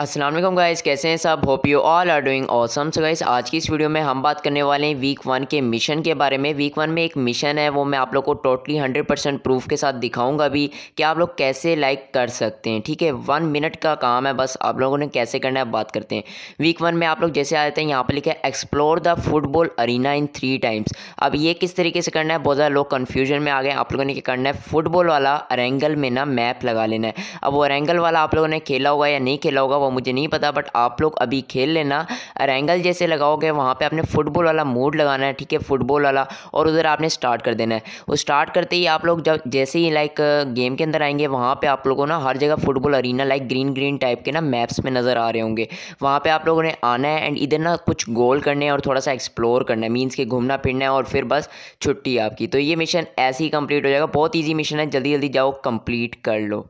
Aslam guys कैसे हैं सब hope you all are doing awesome so guys आज की इस वीडियो में हम बात करने वाले हैं वीक वन के मिशन के बारे में वीक वन में एक मिशन है वो मैं आप लोग को टोटली हंड्रेड परसेंट प्रूफ के साथ दिखाऊंगा भी कि आप लोग कैसे लाइक कर सकते हैं ठीक है वन मिनट का काम है बस आप लोगों ने कैसे करना है बात करते हैं वीक वन में आप लोग जैसे आ जाते हैं यहाँ पर लिखा है explore the football arena in three times अब ये किस तरीके से करना है बहुत ज़्यादा लोग कन्फ्यूजन में आ गए आप लोगों ने क्या करना है फुटबॉल वाला अरेंगल में ना मैप लगा लेना है अब वो अरेंगल वाला आप लोगों ने खेला होगा या नहीं खेला होगा वो मुझे नहीं पता बट आप लोग अभी खेल लेना रैंगल जैसे लगाओगे वहाँ पर आपने फुटबॉल वाला मूड लगाना है ठीक है फुटबॉल वाला और उधर आपने स्टार्ट कर देना है वो स्टार्ट करते ही आप लोग जब जैसे ही लाइक गेम के अंदर आएंगे वहाँ पर आप लोगों ना हर जगह football arena like green green type के ना मैप्स में नज़र आ रहे होंगे वहाँ पर आप लोगों ने आना है एंड इधर ना कुछ गोल करने और थोड़ा सा एक्सप्लोर करना है मीन्स कि घूमना फिरना है और फिर बस छुट्टी आपकी तो ये मिशन ऐसे ही कंप्लीट हो जाएगा बहुत ईजी मिशन है जल्दी जल्दी जाओ कंप्लीट कर लो